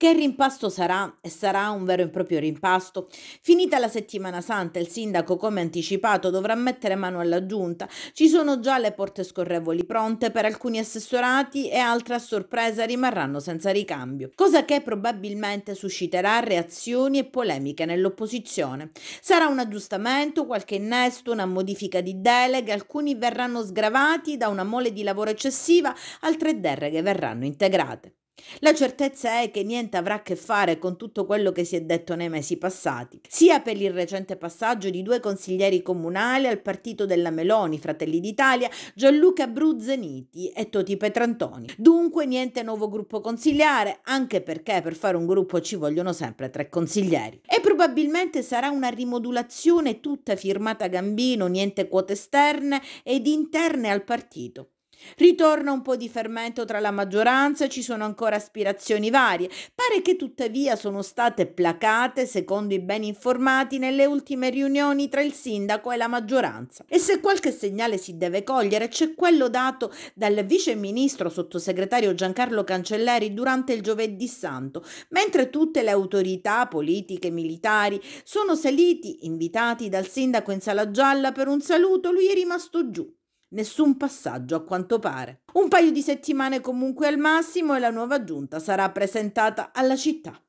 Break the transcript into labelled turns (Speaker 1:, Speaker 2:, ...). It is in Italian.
Speaker 1: Che rimpasto sarà? E sarà un vero e proprio rimpasto? Finita la settimana santa, il sindaco, come anticipato, dovrà mettere mano alla giunta. Ci sono già le porte scorrevoli pronte per alcuni assessorati e altre a sorpresa rimarranno senza ricambio, cosa che probabilmente susciterà reazioni e polemiche nell'opposizione. Sarà un aggiustamento, qualche innesto, una modifica di deleghe, alcuni verranno sgravati da una mole di lavoro eccessiva, altre derreghe verranno integrate. La certezza è che niente avrà a che fare con tutto quello che si è detto nei mesi passati, sia per il recente passaggio di due consiglieri comunali al partito della Meloni, Fratelli d'Italia, Gianluca Bruzzaniti e Toti Petrantoni. Dunque niente nuovo gruppo consigliare, anche perché per fare un gruppo ci vogliono sempre tre consiglieri. E probabilmente sarà una rimodulazione tutta firmata Gambino, niente quote esterne ed interne al partito. Ritorna un po' di fermento tra la maggioranza, ci sono ancora aspirazioni varie. Pare che tuttavia sono state placate, secondo i ben informati, nelle ultime riunioni tra il sindaco e la maggioranza. E se qualche segnale si deve cogliere, c'è quello dato dal vice ministro sottosegretario Giancarlo Cancelleri durante il giovedì santo, mentre tutte le autorità politiche e militari sono saliti, invitati dal sindaco in sala gialla per un saluto, lui è rimasto giù. Nessun passaggio a quanto pare. Un paio di settimane comunque al massimo e la nuova giunta sarà presentata alla città.